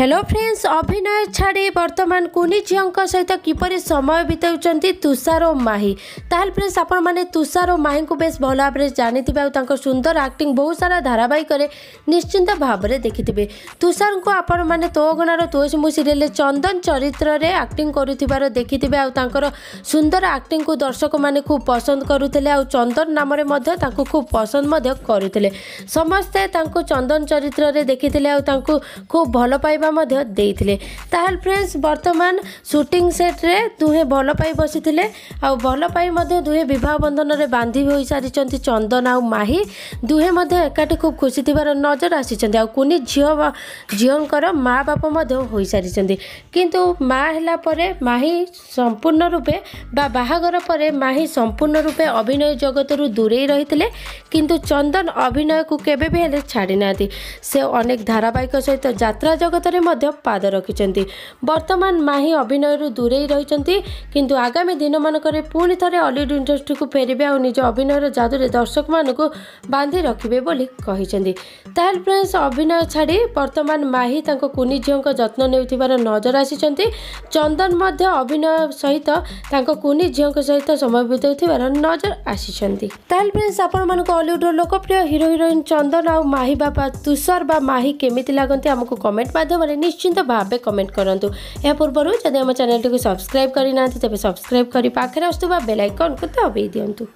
hello friends অভিনয় ছাড়ি বর্তমান কুনি ঝিউঙ্ সহিত কিপরি সময় বিতাউছেন তুষার ও মাহি তাহলে ফ্রেন্ডস আপনার তুষার ও মাহি বেশ ভালো ভাবে জাঁথিবে তাঁর সুন্দর আক্টিং বহু সারা ধারাবাহিকরে নিশ্চিন্ত ভাবে দেখিবে তুষার আপন মানে তো গণার তুষি মু সিরিয়াল চন্দন চরিত্রের আক্টিং করুবার দেখিবে তাঁর সুন্দর আক্টিং কু দর্শক মানে খুব পসন্দ করুলে চন্দন নামে তাঁর খুব পসন্দ করুলে সমস্তে তাঁর চন্দন চরিত্রের দেখিলে তাঁর খুব ভালো পাইবা ଟଙ୍କା ମଧ୍ୟ ଦେଇଥିଲେ ତାହେଲେ ଫ୍ରେଣ୍ଡସ୍ ବର୍ତ୍ତମାନ ସୁଟିଂ ସେଟ୍ରେ ଦୁହେଁ ଭଲ ପାଇ ବସିଥିଲେ ଆଉ ଭଲ ପାଇ ମଧ୍ୟ ଦୁହେଁ ବିବାହ ବନ୍ଧନରେ ବାନ୍ଧି ହୋଇସାରିଛନ୍ତି ଚନ୍ଦନ ଆଉ ମାହି ଦୁହେଁ ମଧ୍ୟ ଏକାଠି ଖୁବ୍ ଖୁସି ଥିବାର ନଜର ଆସିଛନ୍ତି ଆଉ କୁନି ଝିଅ ଝିଅଙ୍କର ମା ବାପ ମଧ୍ୟ ହୋଇସାରିଛନ୍ତି କିନ୍ତୁ ମା ହେଲା ପରେ ମାହି ସମ୍ପୂର୍ଣ୍ଣ ରୂପେ ବା ବାହାଘର ପରେ ମାହି ସମ୍ପୂର୍ଣ୍ଣ ରୂପେ ଅଭିନୟ ଜଗତରୁ ଦୂରେଇ ରହିଥିଲେ କିନ୍ତୁ ଚନ୍ଦନ ଅଭିନୟକୁ କେବେ ବି ହେଲେ ଛାଡ଼ିନାହାନ୍ତି ସେ ଅନେକ ଧାରାବାହିକ ସହିତ ଯାତ୍ରା ଜଗତରେ ଉନ୍ନତିରେ ମଧ୍ୟ ପାଦ ରଖିଛନ୍ତି ବର୍ତ୍ତମାନ ମାହି ଅଭିନୟରୁ ଦୂରେଇ ରହିଛନ୍ତି କିନ୍ତୁ ଆଗାମୀ ଦିନମାନଙ୍କରେ ପୁଣି ଥରେ ଅଲିଉଡ୍ ଇଣ୍ଡଷ୍ଟ୍ରିକୁ ଫେରିବେ ଆଉ ନିଜ ଅଭିନୟର ଯାଦୁରେ ଦର୍ଶକମାନଙ୍କୁ ବାନ୍ଧି ରଖିବେ ବୋଲି କହିଛନ୍ତି ତାହେଲ ପ୍ରିନ୍ସ ଅଭିନୟ ଛାଡ଼ି ବର୍ତ୍ତମାନ ମାହି ତାଙ୍କ କୁନି ଝିଅଙ୍କ ଯତ୍ନ ନେଉଥିବାର ନଜର ଆସିଛନ୍ତି ଚନ୍ଦନ ମଧ୍ୟ ଅଭିନୟ ସହିତ ତାଙ୍କ କୁନି ଝିଅଙ୍କ ସହିତ ସମୟ ବିତାଉଥିବାର ନଜର ଆସିଛନ୍ତି ତାହେଲ ପ୍ରିନ୍ସ ଆପଣମାନଙ୍କୁ ଅଲିଉଡ୍ର ଲୋକପ୍ରିୟ ହିରୋ ହିରୋଇନ୍ ଚନ୍ଦନ ଆଉ ମାହି ବାପା ତୁଷାର ବା ମାହି କେମିତି ଲାଗନ୍ତି ଆମକୁ କମେଣ୍ଟ ମାଧ୍ୟମରେ ଉପରେ করে ଭାବେ କମେଣ୍ଟ କରନ୍ତୁ ଏହା ପୂର୍ବରୁ ଯଦି ଆମ ଚ୍ୟାନେଲଟିକୁ ସବସ୍କ୍ରାଇବ୍ କରିନାହାନ୍ତି ତେବେ ସବସ୍କ୍ରାଇବ୍ କରି ପାଖରେ ଆସୁଥିବା ବେଲ୍ ଆଇକନ୍କୁ ଦବାଇ ଦିଅନ୍ତୁ